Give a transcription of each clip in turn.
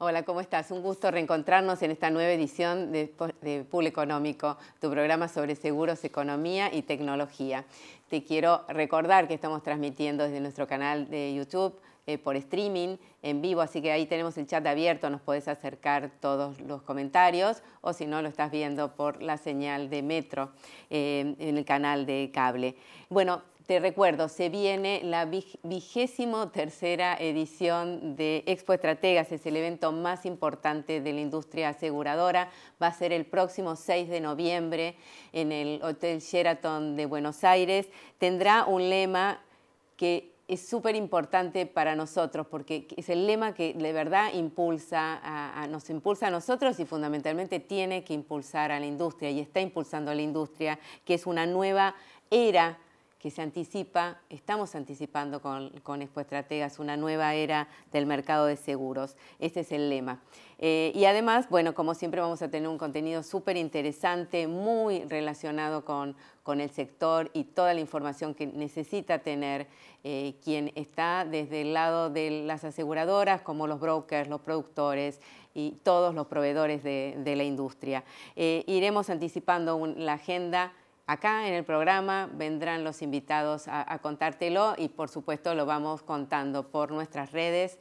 Hola, ¿cómo estás? Un gusto reencontrarnos en esta nueva edición de, Pool Económico, tu programa sobre seguros, economía y tecnología. Te quiero recordar que estamos transmitiendo desde nuestro canal de YouTube eh, por streaming en vivo, así que ahí tenemos el chat abierto, nos podés acercar todos los comentarios o si no lo estás viendo por la señal de metro eh, en el canal de cable. Bueno, te recuerdo, se viene la vigésimo tercera edición de Expo Estrategas, es el evento más importante de la industria aseguradora. Va a ser el próximo 6 de noviembre en el Hotel Sheraton de Buenos Aires. Tendrá un lema que es súper importante para nosotros porque es el lema que de verdad impulsa a, nos impulsa a nosotros y fundamentalmente tiene que impulsar a la industria y está impulsando a la industria, que es una nueva era que se anticipa, estamos anticipando con, con Expo Estrategas una nueva era del mercado de seguros. Este es el lema. Eh, y además, bueno, como siempre vamos a tener un contenido súper interesante, muy relacionado con, el sector y toda la información que necesita tener eh, quien está desde el lado de las aseguradoras, como los brokers, los productores y todos los proveedores de, la industria. Eh, iremos anticipando la agenda Acá en el programa vendrán los invitados a, contártelo y por supuesto lo vamos contando por nuestras redes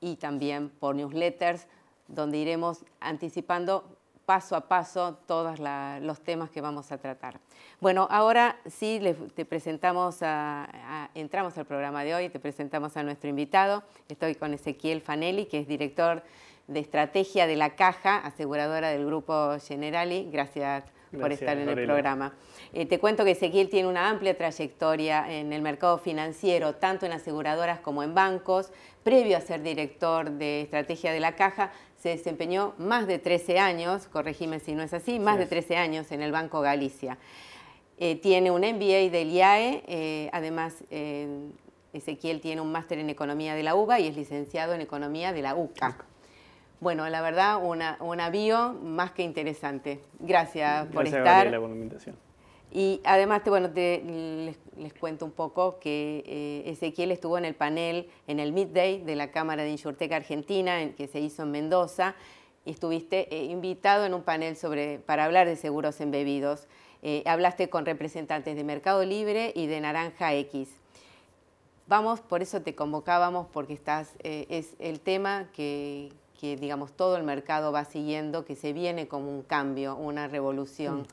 y también por newsletters, donde iremos anticipando paso a paso todos los temas que vamos a tratar. Bueno, ahora sí te presentamos, entramos al programa de hoy, te presentamos a nuestro invitado. Estoy con Ezequiel Fanelli, que es director de estrategia de la Caja, aseguradora del Grupo Generali. Gracias por estar en el programa. Eh, te cuento que Ezequiel tiene una amplia trayectoria en el mercado financiero, tanto en aseguradoras como en bancos. Previo a ser director de estrategia de la caja, se desempeñó más de 13 años, corregime si no es así, más de 13 años en el Banco Galicia. Eh, tiene un MBA del IAE, eh, además Ezequiel tiene un máster en economía de la UBA y es licenciado en economía de la UCA. Bueno, la verdad, una, una más que interesante. Gracias, por estar. por la invitación. Y además, bueno, te, les, cuento un poco que eh, Ezequiel estuvo en el panel, en el Midday de la Cámara de Insurteca Argentina, en, que se hizo en Mendoza, y estuviste eh, invitado en un panel sobre, para hablar de seguros embebidos. Eh, hablaste con representantes de Mercado Libre y de Naranja X. Vamos, por eso te convocábamos, porque estás, es el tema que, que digamos todo el mercado va siguiendo, que se viene como un cambio, una revolución mm.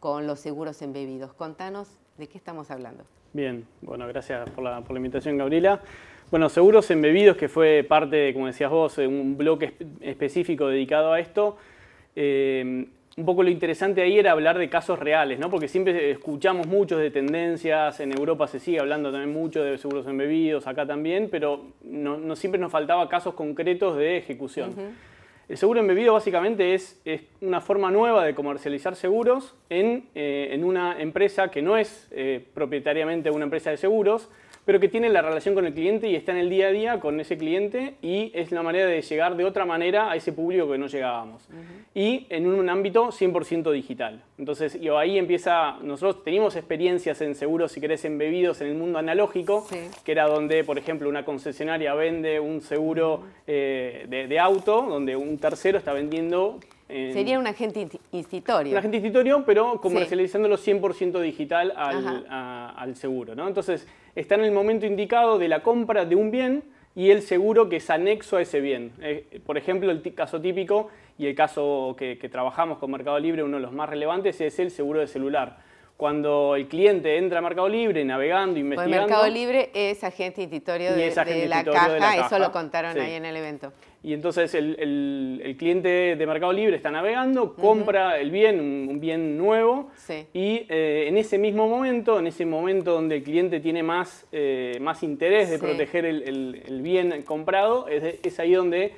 con los seguros embebidos. Contanos de qué estamos hablando. Bien, bueno, gracias por la, invitación, Gabriela. Bueno, seguros embebidos, que fue parte, como decías vos, de un bloque específico dedicado a esto. Eh, un poco lo interesante ahí era hablar de casos reales, ¿no? Porque siempre escuchamos mucho de tendencias, en Europa se sigue hablando también mucho de seguros embebidos, acá también, pero no, siempre nos faltaba casos concretos de ejecución. El seguro embebido básicamente es, una forma nueva de comercializar seguros en, eh, una empresa que no es eh, propietariamente una empresa de seguros, pero que tiene la relación con el cliente y está en el día a día con ese cliente y es la manera de llegar de otra manera a ese público que no llegábamos. Y en un, ámbito 100% digital. Entonces, ahí empieza, nosotros tenemos experiencias en seguros, si querés, embebidos en el mundo analógico, que era donde, por ejemplo, una concesionaria vende un seguro eh, de, auto, donde un tercero está vendiendo Sería un agente institutorio. Un agente institutorio, pero comercializándolo 100% digital al, seguro. ¿no? Entonces, está en el momento indicado de la compra de un bien y el seguro que es anexo a ese bien. Eh, por ejemplo, el caso típico y el caso que, que trabajamos con Mercado Libre, uno de los más relevantes, es el seguro de celular cuando el cliente entra a Mercado Libre navegando, investigando. Pues Mercado Libre es agente editorio de, la caja, eso lo contaron ahí en el evento. Y entonces el, cliente de Mercado Libre está navegando, compra el bien, un, bien nuevo, y eh, en ese mismo momento, en ese momento donde el cliente tiene más, eh, más interés de proteger el, bien comprado, es, ahí donde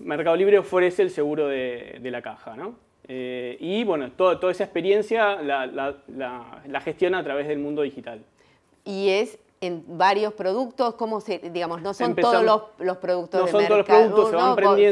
Mercado Libre ofrece el seguro de, de la caja, ¿no? Eh, y bueno, toda esa experiencia la, la, gestiona a través del mundo digital. Y es en varios productos, como se, digamos, no son todos los, productos no de son todos los productos,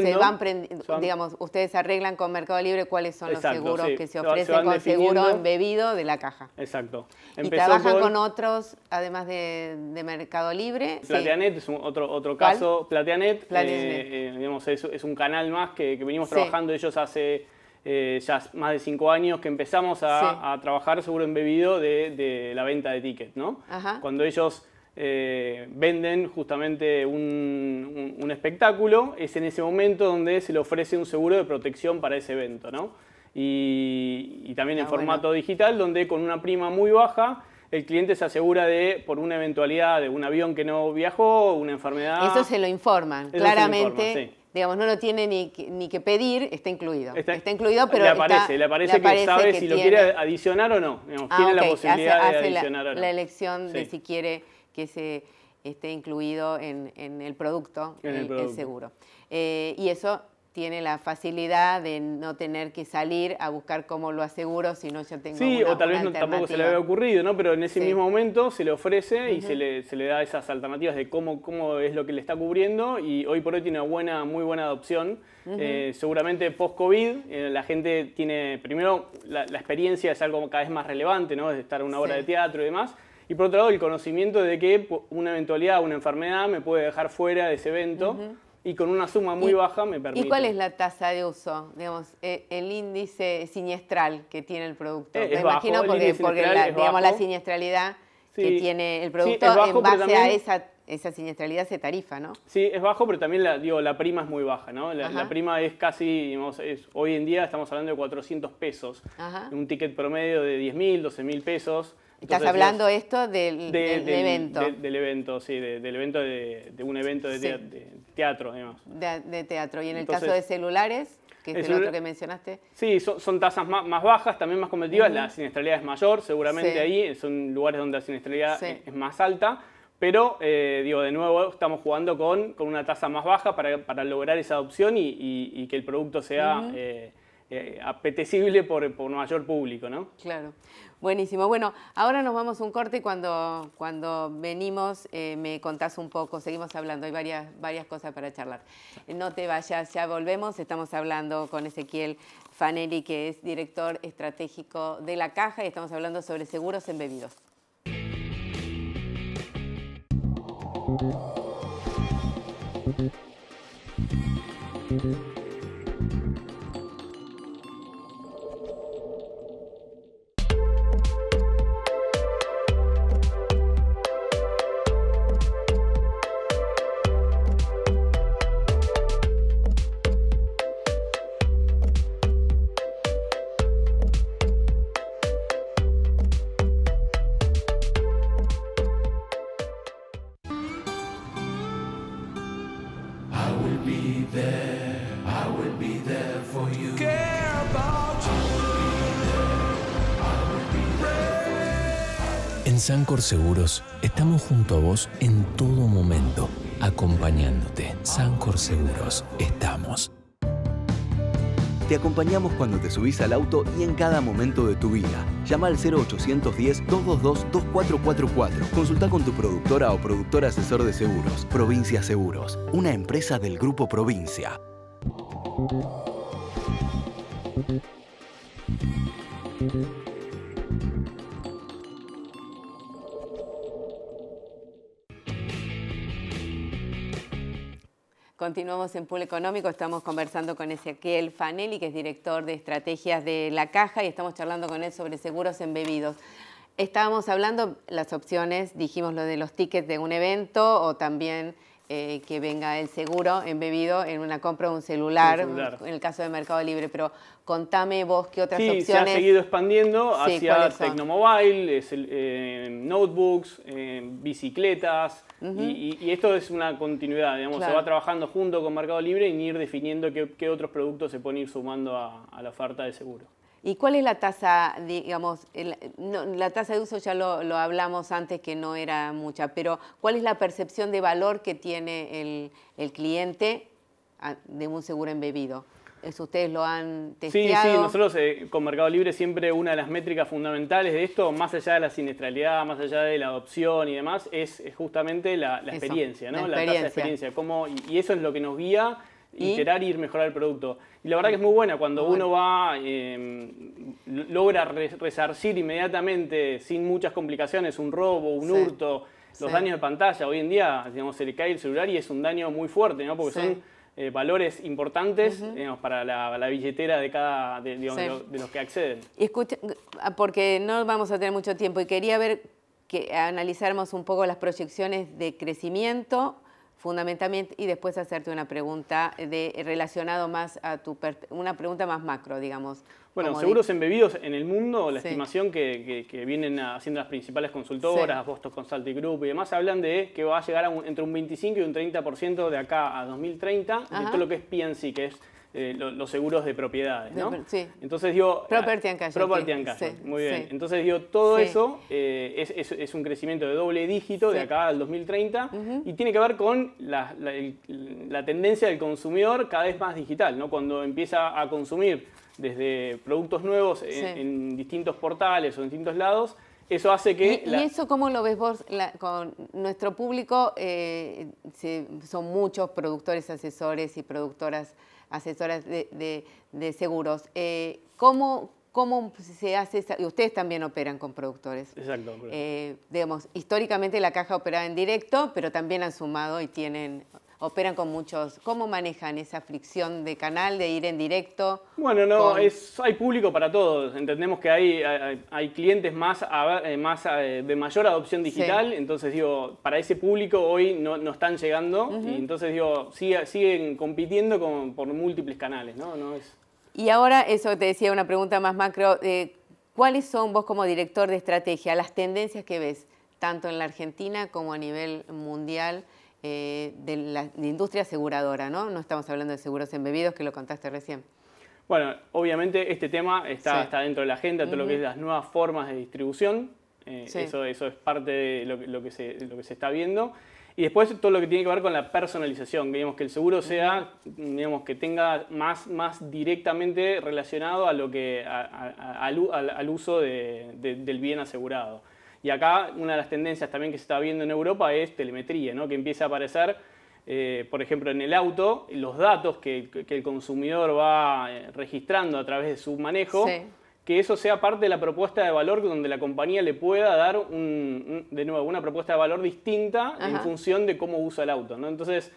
se van prendiendo. digamos, ustedes arreglan con Mercado Libre cuáles son los seguros que se ofrecen con seguro embebido de la caja. Exacto. y trabajan con, otros, además de, de Mercado Libre. Plateanet es otro, otro caso. Plateanet, eh, eh, digamos, es, un canal más que, venimos trabajando ellos hace eh, ya más de cinco años que empezamos a, trabajar seguro embebido de, de la venta de tickets, ¿no? Cuando ellos eh, venden justamente un, espectáculo, es en ese momento donde se le ofrece un seguro de protección para ese evento, ¿no? Y, también en ah, formato digital, donde con una prima muy baja el cliente se asegura de, por una eventualidad de un avión que no viajó, una enfermedad. Eso se lo informan, claramente digamos, no lo tiene ni que, pedir, está incluido. Está, incluido, pero. Le aparece, le, aparece que sabe si lo quiere adicionar o no. Ah, tiene la posibilidad de adicionar la, o no. La elección de si quiere que se esté incluido en, el, producto, en el, seguro. Eh, y eso tiene la facilidad de no tener que salir a buscar cómo lo aseguro si no se tengo Sí, o tal vez tampoco se le había ocurrido, ¿no? Pero en ese mismo momento se le ofrece y se le, se le, da esas alternativas de cómo, cómo es lo que le está cubriendo y hoy por hoy tiene una buena, muy buena adopción. Eh, seguramente post-COVID eh, la gente tiene, primero, la, experiencia es algo cada vez más relevante, ¿no? De estar una obra de teatro y demás. Y por otro lado, el conocimiento de que una eventualidad, una enfermedad me puede dejar fuera de ese evento y con una suma muy baja me permite. ¿Y cuál es la tasa de uso? Digamos, eh, el índice siniestral que tiene el producto. Eh, me imagino porque, la, la siniestralidad que tiene el producto en base a esa, esa siniestralidad se tarifa, ¿no? Sí, es bajo, pero también la, digo, la prima es muy baja, ¿no? La, prima es casi, digamos, es, hoy en día estamos hablando de 400 pesos, un ticket promedio de 10 mil, 12 mil pesos. Estás hablando esto del, evento. del evento, sí, del evento de, un evento de, teatro, de digamos. De, teatro. Y en el caso de celulares, que es el, otro que mencionaste. Sí, son, tasas más, bajas, también más competitivas. La siniestralidad es mayor, seguramente ahí. Son lugares donde la siniestralidad es, más alta. Pero, eh, digo, de nuevo, estamos jugando con, una tasa más baja para, lograr esa adopción y, que el producto sea. Eh, apetecible por, un mayor público, ¿no? Claro. Buenísimo. Bueno, ahora nos vamos un corte y cuando, cuando venimos eh, me contás un poco, seguimos hablando, hay varias, varias cosas para charlar. No te vayas, ya volvemos, estamos hablando con Ezequiel Fanelli, que es director estratégico de la caja, y estamos hablando sobre seguros embebidos. Sancor Seguros estamos junto a vos en todo momento, acompañándote. Sancor Seguros, estamos. Te acompañamos cuando te subís al auto y en cada momento de tu vida. Llama al 0810-222-2444. Consulta con tu productora o productor asesor de seguros. Provincia Seguros, una empresa del Grupo Provincia. Continuamos en Pool Económico, estamos conversando con Ezequiel Fanelli, que es director de estrategias de la caja, y estamos charlando con él sobre seguros embebidos. Estábamos hablando las opciones, dijimos lo de los tickets de un evento o también eh, que venga el seguro embebido en una compra de un celular, en el caso de Mercado Libre. Pero contame vos qué otras sí, opciones. Se ha seguido expandiendo hacia Tecnomobile, eh, notebooks, eh, bicicletas. y, esto es una continuidad, digamos, se va trabajando junto con Mercado Libre y ir definiendo qué, otros productos se pueden ir sumando a la oferta de seguro. ¿Y cuál es la tasa, digamos, la tasa de uso ya lo, hablamos antes que no era mucha, pero cuál es la percepción de valor que tiene el, cliente ah, de un seguro embebido? Eso ustedes lo han testeado. Sí, sí, nosotros eh, con Mercado Libre siempre una de las métricas fundamentales de esto, más allá de la siniestralidad, más allá de la adopción y demás, es, justamente la, experiencia, ¿no? La, tasa de experiencia. y, eso es lo que nos guía ¿Y? iterar y ir mejorar el producto. Y la verdad que es muy buena cuando uno va, em, logra resarcir inmediatamente, sin muchas complicaciones, un robo, un hurto, los daños de pantalla. Hoy en día, digamos, se le cae el celular y es un daño muy fuerte, ¿no? Porque son eh, valores importantes para la, billetera de cada de, de los que acceden. Y escucha, porque no vamos a tener mucho tiempo y quería ver que analizáramos un poco las proyecciones de crecimiento fundamentalmente y después hacerte una pregunta de, relacionado más a tu, una pregunta más macro, digamos. Bueno, seguros embebidos en el mundo, la estimación que, que, vienen haciendo las principales consultoras, sí. Boston Consulting Group y demás, hablan de que va a llegar a entre un 25 y un 30% de acá a 2030 Esto de lo que es PNC, que es eh, los seguros de propiedades, ¿no? Sí. Entonces digo... Property ah, and cash. Property and cash, muy bien. Entonces digo, todo eso eh, es, un crecimiento de doble dígito de acá al 2030 y tiene que ver con la, tendencia del consumidor cada vez más digital, ¿no? Cuando empieza a consumir desde productos nuevos en, distintos portales o en distintos lados. Eso hace que... ¿Y, eso cómo lo ves vos con nuestro público? Eh, son muchos productores, asesores y productoras asesoras de, de, seguros. Eh, ¿cómo, ¿Cómo se hace esa? Y ustedes también operan con productores. Exacto. Eh, históricamente la caja operaba en directo, pero también han sumado y tienen operan con muchos. ¿Cómo manejan esa fricción de canal, de ir en directo? Bueno, no, hay público para todos. Entendemos que hay, clientes más, eh, más eh, de mayor adopción digital, entonces digo, para ese público hoy no, están llegando y entonces digo, siguen compitiendo por múltiples canales, ¿no? no es... Y ahora, eso te decía una pregunta más macro, eh, ¿cuáles son vos como director de estrategia las tendencias que ves, tanto en la Argentina como a nivel mundial? Eh, de la industria aseguradora, ¿no? No estamos hablando de seguros embebidos, que lo contaste recién. Bueno, obviamente este tema está, está dentro de la agenda, todo lo que es las nuevas formas de distribución, eh, eso, eso es parte de lo, que se, lo que se está viendo. Y después todo lo que tiene que ver con la personalización, digamos, que el seguro sea, digamos, que tenga más, más directamente relacionado a lo que, al, uso de, del bien asegurado. Y acá una de las tendencias también que se está viendo en Europa es telemetría, ¿no? que empieza a aparecer, eh, por ejemplo, en el auto, los datos que, el consumidor va eh, registrando a través de su manejo. Que eso sea parte de la propuesta de valor donde la compañía le pueda dar, de nuevo, una propuesta de valor distinta en función de cómo usa el auto. Entonces,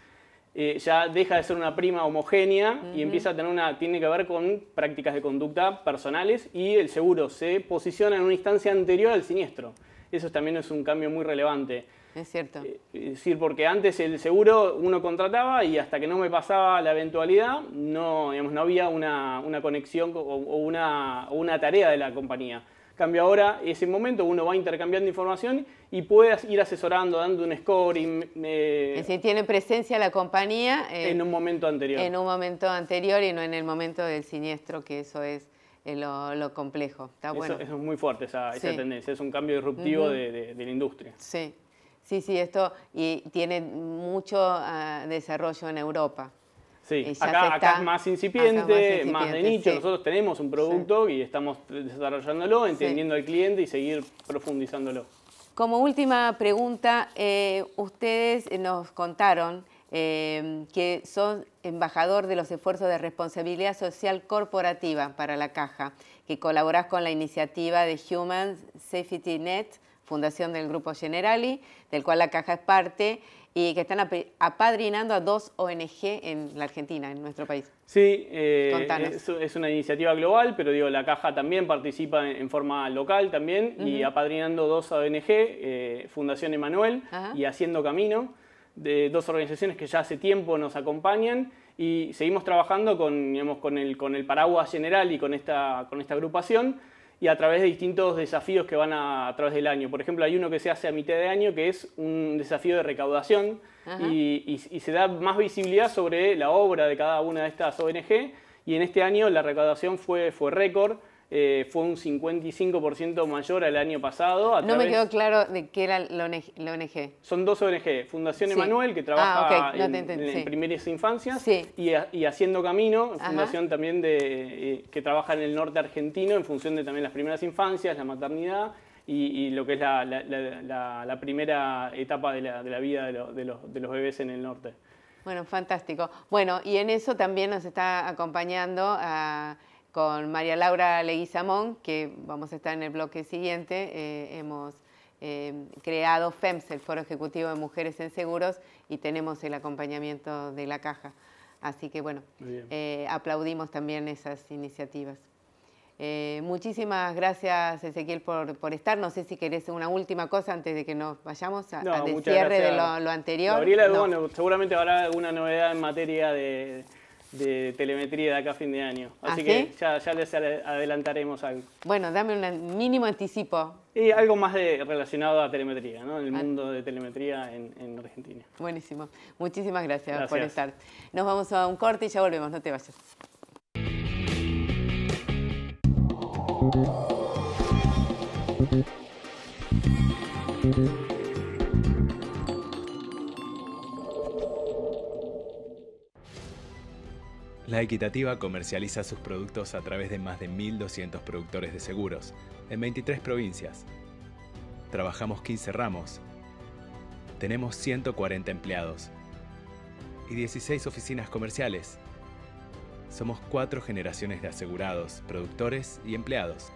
eh, ya deja de ser una prima homogénea y empieza a tener una, tiene que ver con prácticas de conducta personales y el seguro se posiciona en una instancia anterior al siniestro eso también es un cambio muy relevante. Es cierto. Eh, es decir, porque antes el seguro uno contrataba y hasta que no me pasaba la eventualidad, no, no había una, conexión o, una, tarea de la compañía. Cambio ahora, ese momento uno va intercambiando información y puede ir asesorando, dando un score. Y, eh, es tiene presencia la compañía. Eh, en un momento anterior. En un momento anterior y no en el momento del siniestro, que eso es lo, complejo. bueno. es muy fuerte esa, tendencia, es un cambio disruptivo de, la industria. Sí, sí, sí, esto y tiene mucho ah, desarrollo en Europa. Sí, eh, acá, es más incipiente, más, de nicho. Nosotros tenemos un producto y estamos desarrollándolo, entendiendo al cliente y seguir profundizándolo. Como última pregunta, eh, ustedes nos contaron eh, que son embajador de los esfuerzos de responsabilidad social corporativa para la Caja, que colaboras con la iniciativa de Human Safety Net, fundación del Grupo Generali, del cual la Caja es parte, y que están apadrinando a dos ONG en la Argentina, en nuestro país. Sí, eh, es, una iniciativa global, pero digo, la Caja también participa en, forma local también, y apadrinando dos ONG, eh, Fundación Emanuel y Haciendo Camino de dos organizaciones que ya hace tiempo nos acompañan y seguimos trabajando con, con, el, paraguas general y con esta, con esta agrupación y a través de distintos desafíos que van a, través del año. Por ejemplo, hay uno que se hace a mitad de año que es un desafío de recaudación y, se da más visibilidad sobre la obra de cada una de estas ONG y en este año la recaudación fue, fue récord. Eh, fue un 55% mayor al año pasado. no me quedó claro de qué era la ONG. Son dos ONG, Fundación Emanuel, que trabaja ah, en, primeras e infancias, y, Haciendo Camino, fundación también de, eh, que trabaja en el norte argentino en función de también las primeras infancias, la maternidad. Y, lo que es la, primera etapa de la, vida de, los, bebés en el norte. Bueno, fantástico. Bueno, y en eso también nos está acompañando a con María Laura Leguizamón, que vamos a estar en el bloque siguiente. Eh, hemos eh, creado FEMS, el Foro Ejecutivo de Mujeres en Seguros, y tenemos el acompañamiento de la caja. Así que bueno, eh, aplaudimos también esas iniciativas. Eh, muchísimas gracias Ezequiel por, estar. No sé si querés una última cosa antes de que nos vayamos a, al cierre de lo, anterior. Gabriela, bueno, seguramente habrá alguna novedad en materia de de telemetría de acá a fin de año. ¿Ah, Así que ya, ya, les adelantaremos algo. Bueno, dame un mínimo anticipo. Y algo más de, relacionado a telemetría, ¿no? el ah. mundo de telemetría en, en, Argentina. Buenísimo. Muchísimas gracias por estar. Nos vamos a un corte y ya volvemos, no te vayas. La Equitativa comercializa sus productos a través de más de 1.200 productores de seguros en 23 provincias. Trabajamos 15 ramos. Tenemos 140 empleados y 16 oficinas comerciales. Somos cuatro generaciones de asegurados, productores y empleados.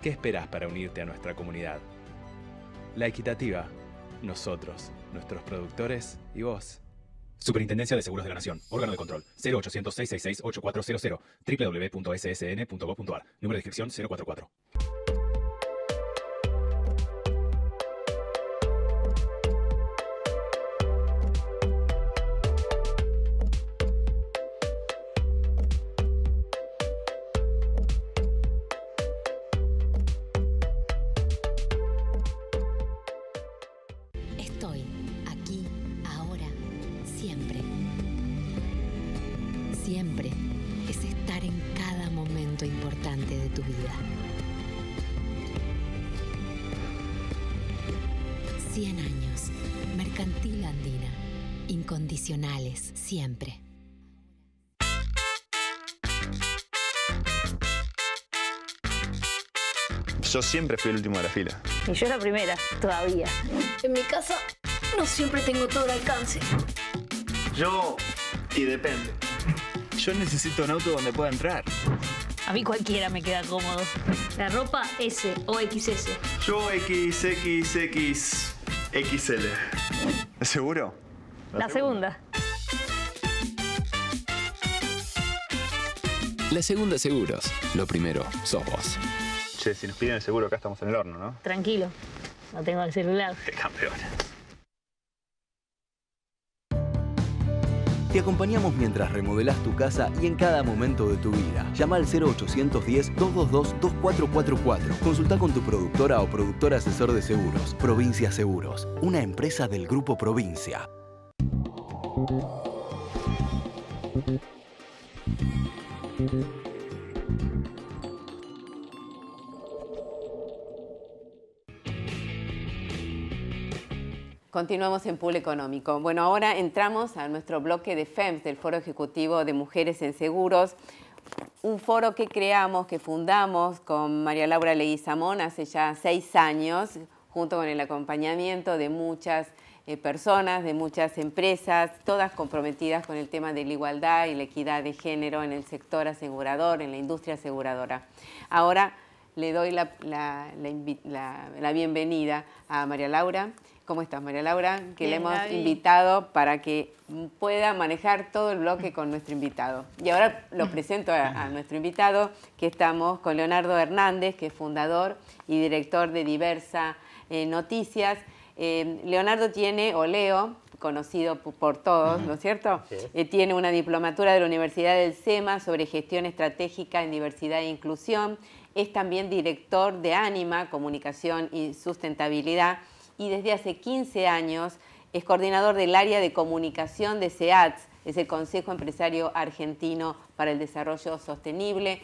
¿Qué esperas para unirte a nuestra comunidad? La Equitativa, nosotros, nuestros productores y vos. Superintendencia de Seguros de la Nación. Órgano de control. 0800-666-8400. www.ssn.gov.ar. Número de inscripción 044. siempre es estar en cada momento importante de tu vida. 100 años. Mercantil Andina. Incondicionales siempre. Yo siempre fui el último de la fila. Y yo la primera, todavía. En mi casa no siempre tengo todo el alcance. Yo y depende yo necesito un auto donde pueda entrar. A mí cualquiera me queda cómodo. La ropa S o XS. Yo XXXXL. ¿Es ¿Seguro? La, segunda. La segunda seguros. Lo primero, sos vos. Che, si nos piden el seguro, acá estamos en el horno, ¿no? Tranquilo. No tengo el celular. Qué campeón. Te acompañamos mientras remodelas tu casa y en cada momento de tu vida. Llama al 0810-222-2444. Consulta con tu productora o productor asesor de seguros. Provincia Seguros, una empresa del Grupo Provincia. Continuamos en Pool Económico. Bueno, ahora entramos a nuestro bloque de FEMS, del Foro Ejecutivo de Mujeres en Seguros, un foro que creamos, que fundamos con María Laura Leguizamón hace ya seis años, junto con el acompañamiento de muchas eh, personas, de muchas empresas, todas comprometidas con el tema de la igualdad y la equidad de género en el sector asegurador, en la industria aseguradora. Ahora le doy la bienvenida a María Laura. ¿Cómo estás, María Laura? Que le hemos invitado para que pueda manejar todo el bloque con nuestro invitado. Y ahora lo presento a, nuestro invitado, que estamos con Leonardo Hernández, que es fundador y director de Diversa eh, Noticias. Eh, Leonardo tiene, o Leo, conocido por todos, ¿no es cierto? Eh, tiene una diplomatura de la Universidad del SEMA sobre gestión estratégica en diversidad e inclusión. Es también director de ANIMA, Comunicación y Sustentabilidad y desde hace 15 años es coordinador del área de comunicación de SEATS, es el Consejo Empresario Argentino para el Desarrollo Sostenible.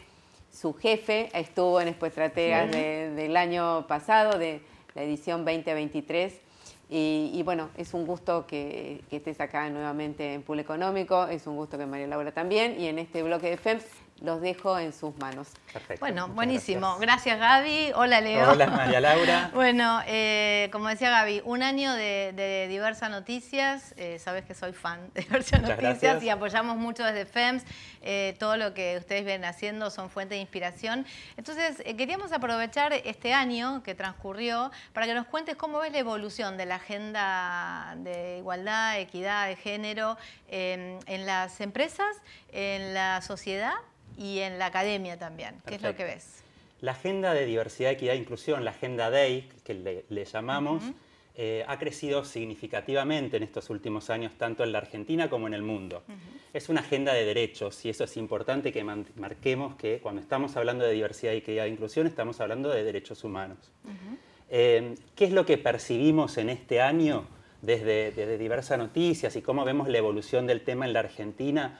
Su jefe estuvo en Expo Estrategas del año pasado, de la edición 2023. Y, y, bueno, es un gusto que, que estés acá nuevamente en Pool Económico, es un gusto que María Laura también, y en este bloque de FEMS los dejo en sus manos. Perfecto. Bueno, buenísimo. Gracias. Gaby. Hola Leo. Hola María Laura. bueno, eh, como decía Gaby, un año de, diversas Noticias. Eh, sabes que soy fan de diversas Noticias y apoyamos mucho desde FEMS. Eh, todo lo que ustedes vienen haciendo son fuente de inspiración. Entonces, queríamos aprovechar este año que transcurrió para que nos cuentes cómo ves la evolución de la agenda de igualdad, equidad, de género en las empresas, en la sociedad y en la academia también. ¿Qué es lo que ves? La agenda de diversidad, equidad e inclusión, la agenda DEI, que le, llamamos, eh, ha crecido significativamente en estos últimos años, tanto en la Argentina como en el mundo. Es una agenda de derechos y eso es importante que marquemos que cuando estamos hablando de diversidad, equidad e inclusión, estamos hablando de derechos humanos. Eh, ¿Qué es lo que percibimos en este año desde, desde diversas noticias y cómo vemos la evolución del tema en la Argentina?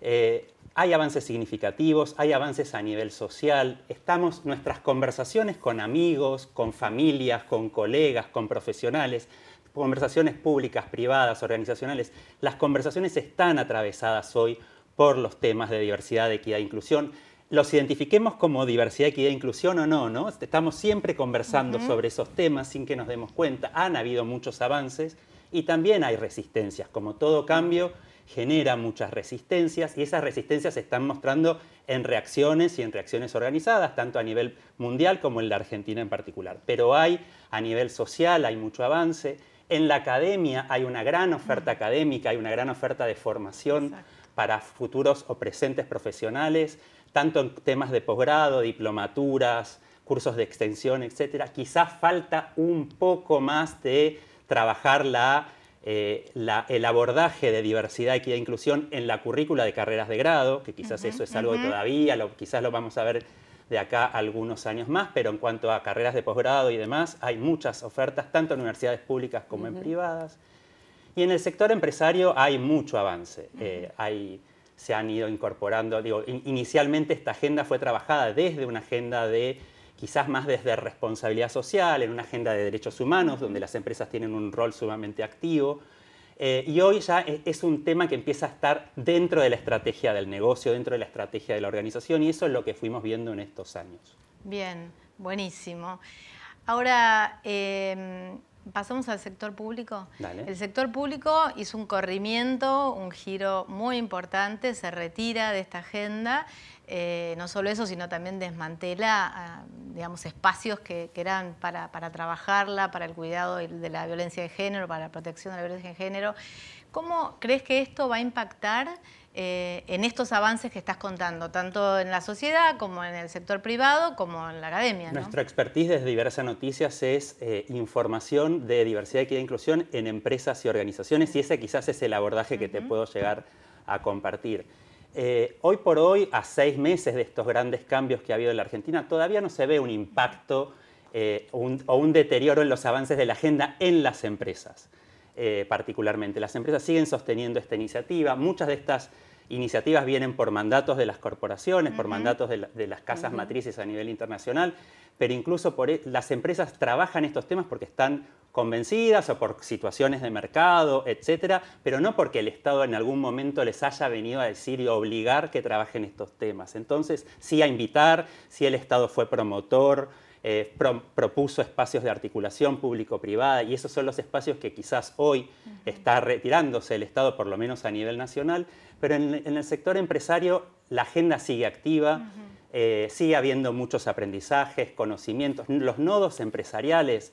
Eh, hay avances significativos, hay avances a nivel social. Estamos, nuestras conversaciones con amigos, con familias, con colegas, con profesionales, conversaciones públicas, privadas, organizacionales, las conversaciones están atravesadas hoy por los temas de diversidad, equidad e inclusión. Los identifiquemos como diversidad, equidad e inclusión o no, ¿no? Estamos siempre conversando sobre esos temas sin que nos demos cuenta. Han habido muchos avances y también hay resistencias, como todo cambio genera muchas resistencias y esas resistencias se están mostrando en reacciones y en reacciones organizadas, tanto a nivel mundial como en la Argentina en particular. Pero hay a nivel social, hay mucho avance. En la academia hay una gran oferta académica, hay una gran oferta de formación para futuros o presentes profesionales, tanto en temas de posgrado, diplomaturas, cursos de extensión, etc. Quizás falta un poco más de trabajar la eh, el abordaje de diversidad, equidad e inclusión en la currícula de carreras de grado, que quizás eso es algo que todavía, lo, quizás lo vamos a ver de acá algunos años más, pero en cuanto a carreras de posgrado y demás, hay muchas ofertas, tanto en universidades públicas como en privadas. Y en el sector empresario hay mucho avance. Eh, se han ido incorporando, inicialmente esta agenda fue trabajada desde una agenda de quizás más desde responsabilidad social, en una agenda de derechos humanos, donde las empresas tienen un rol sumamente activo. Eh, y hoy ya e-, es un tema que empieza a estar dentro de la estrategia del negocio, dentro de la estrategia de la organización, y eso es lo que fuimos viendo en estos años. Bien, buenísimo. Ahora, em, pasamos al sector público. El sector público hizo un corrimiento, un giro muy importante, se retira de esta agenda eh, no solo eso, sino también desmantela ah, digamos, espacios que, eran para, trabajarla, para el cuidado de la violencia de género, para la protección de la violencia de género. ¿Cómo crees que esto va a impactar eh, en estos avances que estás contando, tanto en la sociedad como en el sector privado, como en la academia? ¿no? Nuestra expertise desde Diversas Noticias es eh, información de diversidad, equidad e inclusión en empresas y organizaciones, y ese quizás es el abordaje que te puedo llegar a compartir. Eh, hoy por hoy, a seis meses de estos grandes cambios que ha habido en la Argentina, todavía no se ve un impacto eh, o un deterioro en los avances de la agenda en las empresas, eh, particularmente. Las empresas siguen sosteniendo esta iniciativa. Muchas de estas iniciativas vienen por mandatos de las corporaciones, por mandatos de, las casas matrices a nivel internacional, pero incluso e, las empresas trabajan estos temas porque están convencidas o por situaciones de mercado, etcétera, pero no porque el Estado en algún momento les haya venido a decir y obligar que trabajen estos temas. Entonces, sí a invitar, si el Estado fue promotor, eh, propuso espacios de articulación público-privada y esos son los espacios que quizás hoy está retirándose el Estado, por lo menos a nivel nacional, pero en, el sector empresario la agenda sigue activa, eh, sigue habiendo muchos aprendizajes, conocimientos, los nodos empresariales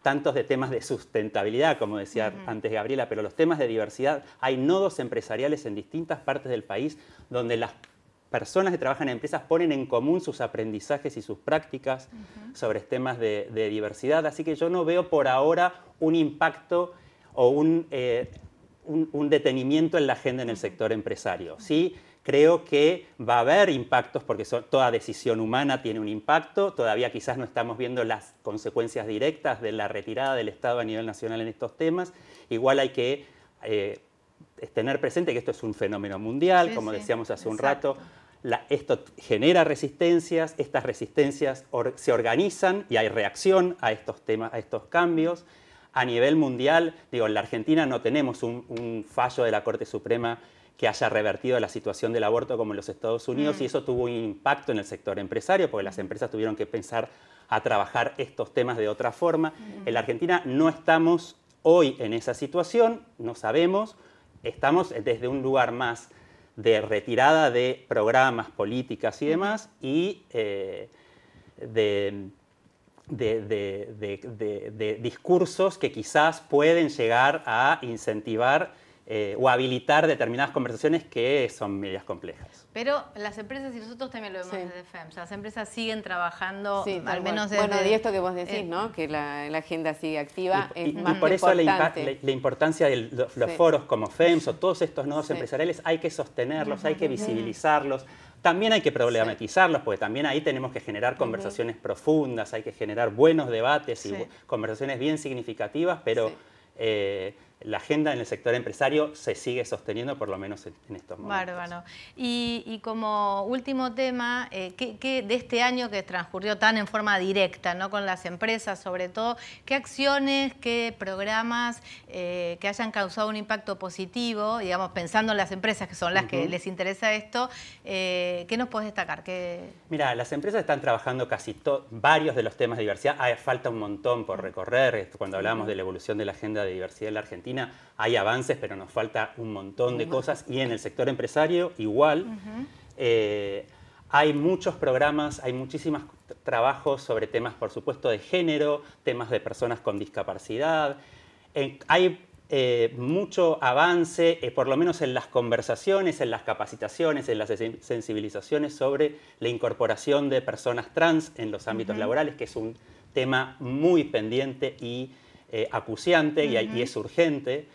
tantos de temas de sustentabilidad, como decía antes Gabriela, pero los temas de diversidad, hay nodos empresariales en distintas partes del país donde las personas que trabajan en empresas ponen en común sus aprendizajes y sus prácticas sobre temas de, diversidad, así que yo no veo por ahora un impacto o un, eh, detenimiento en la agenda en el sector empresario. Sí, creo que va a haber impactos porque toda decisión humana tiene un impacto. Todavía quizás no estamos viendo las consecuencias directas de la retirada del Estado a nivel nacional en estos temas. Igual hay que eh, tener presente que esto es un fenómeno mundial, como decíamos hace un rato esto genera resistencias, estas resistencias se organizan y hay reacción a estos temas, a estos cambios. A nivel mundial, digo, en la Argentina no tenemos un, fallo de la Corte Suprema que haya revertido la situación del aborto como en los Estados Unidos mm. y eso tuvo un impacto en el sector empresario porque las mm. empresas tuvieron que pensar a trabajar estos temas de otra forma. Mm. En la Argentina no estamos hoy en esa situación, no sabemos, estamos desde un lugar más de retirada de programas, políticas y demás, y eh, de discursos que quizás pueden llegar a incentivar eh, o habilitar determinadas conversaciones que son medias complejas. Pero las empresas, y nosotros también lo vemos desde FEMS, las empresas siguen trabajando, al menos desde, Bueno, y esto que vos decís, eh, ¿no? Que la, agenda sigue activa es y por eso La, importancia de los, foros como FEMS o todos estos nodos empresariales hay que sostenerlos, hay que visibilizarlos, también hay que problematizarlos, porque también ahí tenemos que generar conversaciones profundas, hay que generar buenos debates y conversaciones bien significativas, pero eh, la agenda en el sector empresario se sigue sosteniendo, por lo menos en estos momentos. Bárbaro. Y, como último tema, eh, ¿qué, de este año que transcurrió tan en forma directa, ¿no? con las empresas sobre todo, ¿qué acciones, qué programas eh, que hayan causado un impacto positivo, digamos, pensando en las empresas que son las que les interesa esto, eh, ¿qué nos puedes destacar? Mira, las empresas están trabajando casi varios de los temas de diversidad, ah, falta un montón por recorrer, cuando hablamos de la evolución de la agenda de diversidad en la Argentina, hay avances, pero nos falta un montón de cosas. Y en el sector empresario igual. Eh, hay muchos programas, hay muchísimos trabajos sobre temas, por supuesto, de género, temas de personas con discapacidad. hay eh, mucho avance, eh, por lo menos en las conversaciones, en las capacitaciones, en las sensibilizaciones sobre la incorporación de personas trans en los ámbitos laborales, que es un tema muy pendiente y eh, acuciante y, es urgente.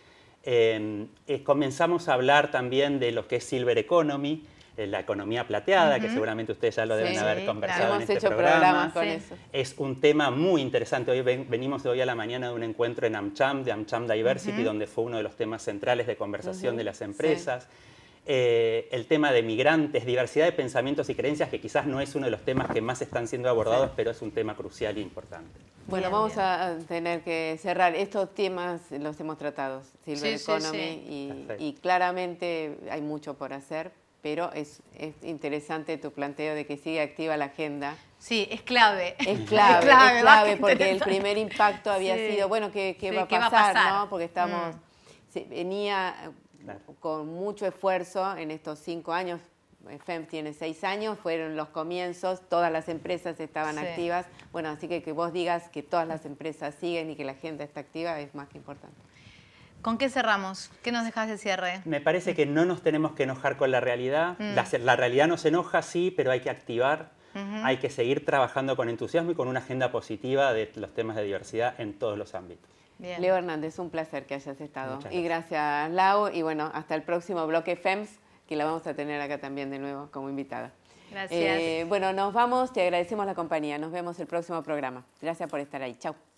Em, eh, comenzamos a hablar también de lo que es Silver Economy, eh, la economía plateada, que seguramente ustedes ya lo deben haber conversado en este programa. Es un tema muy interesante. Hoy venimos de hoy a la mañana de un encuentro en AmCham, de AmCham Diversity, donde fue uno de los temas centrales de conversación de las empresas. Eh, el tema de migrantes, diversidad de pensamientos y creencias, que quizás no es uno de los temas que más están siendo abordados, pero es un tema crucial e importante. Bueno, vamos a tener que cerrar. Estos temas los hemos tratado, Silver Economy, Y, claramente hay mucho por hacer, pero es, interesante tu planteo de que sigue activa la agenda. Sí, es clave. Es clave, es clave, porque el primer impacto había sido, bueno, ¿qué, va, a pasar, Porque estamos, mm. venía con mucho esfuerzo en estos cinco años, eh, FEMF tiene seis años, fueron los comienzos, todas las empresas estaban activas. Bueno, así que que vos digas que todas las empresas siguen y que la agenda está activa es más que importante. ¿Con qué cerramos? ¿Qué nos dejas de cierre? Me parece que no nos tenemos que enojar con la realidad. Mm. La, realidad nos enoja, sí, pero hay que activar, hay que seguir trabajando con entusiasmo y con una agenda positiva de los temas de diversidad en todos los ámbitos. Leo Hernández, un placer que hayas estado. Y gracias, Lau. Y bueno, hasta el próximo bloque FEMS, que la vamos a tener acá también de nuevo como invitada. Gracias. Eh, bueno, nos vamos, te agradecemos la compañía. Nos vemos el próximo programa. Gracias por estar ahí. Chao.